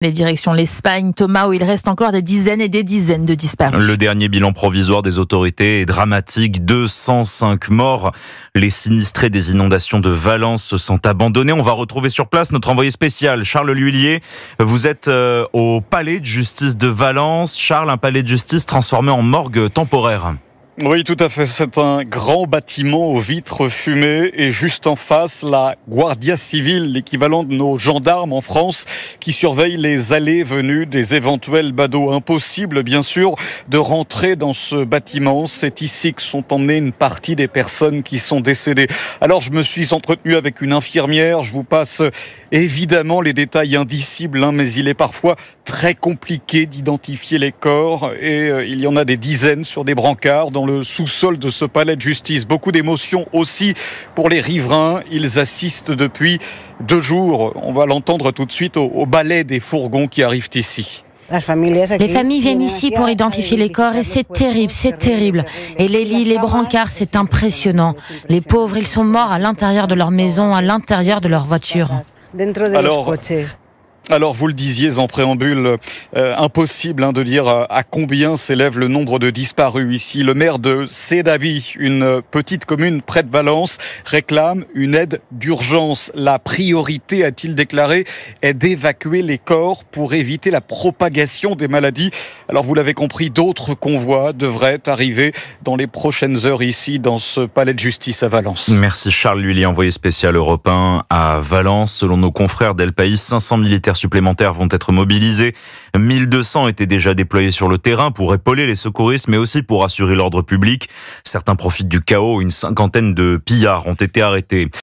Les directions l'Espagne, Thomas, où il reste encore des dizaines et des dizaines de disparus. Le dernier bilan provisoire des autorités est dramatique, 205 morts. Les sinistrés des inondations de Valence se sont abandonnés. On va retrouver sur place notre envoyé spécial, Charles Lhuillier. Vous êtes euh, au palais de justice de Valence. Charles, un palais de justice transformé en morgue temporaire. Oui, tout à fait. C'est un grand bâtiment aux vitres fumées et juste en face, la Guardia Civile, l'équivalent de nos gendarmes en France, qui surveille les allées venues des éventuels badauds. Impossible, bien sûr, de rentrer dans ce bâtiment. C'est ici que sont emmenées une partie des personnes qui sont décédées. Alors, je me suis entretenu avec une infirmière. Je vous passe évidemment les détails indicibles, hein, mais il est parfois très compliqué d'identifier les corps et euh, il y en a des dizaines sur des brancards le sous-sol de ce palais de justice. Beaucoup d'émotions aussi pour les riverains. Ils assistent depuis deux jours. On va l'entendre tout de suite au, ballet des fourgons qui arrivent ici. Les familles viennent ici pour identifier les corps et c'est terrible, c'est terrible. Et les lits, les brancards, c'est impressionnant. Les pauvres, ils sont morts à l'intérieur de leur maison, à l'intérieur de leur voiture. Alors, alors vous le disiez en préambule, euh, impossible hein, de dire euh, à combien s'élève le nombre de disparus ici. Le maire de Sédabi, une petite commune près de Valence, réclame une aide d'urgence. La priorité, a-t-il déclaré, est d'évacuer les corps pour éviter la propagation des maladies. Alors vous l'avez compris, d'autres convois devraient arriver dans les prochaines heures ici, dans ce palais de justice à Valence. Merci Charles Lully, envoyé spécial européen à Valence. Selon nos confrères d'El Pais, 500 militaires supplémentaires vont être mobilisés. 1200 étaient déjà déployés sur le terrain pour épauler les secouristes, mais aussi pour assurer l'ordre public. Certains profitent du chaos. Une cinquantaine de pillards ont été arrêtés.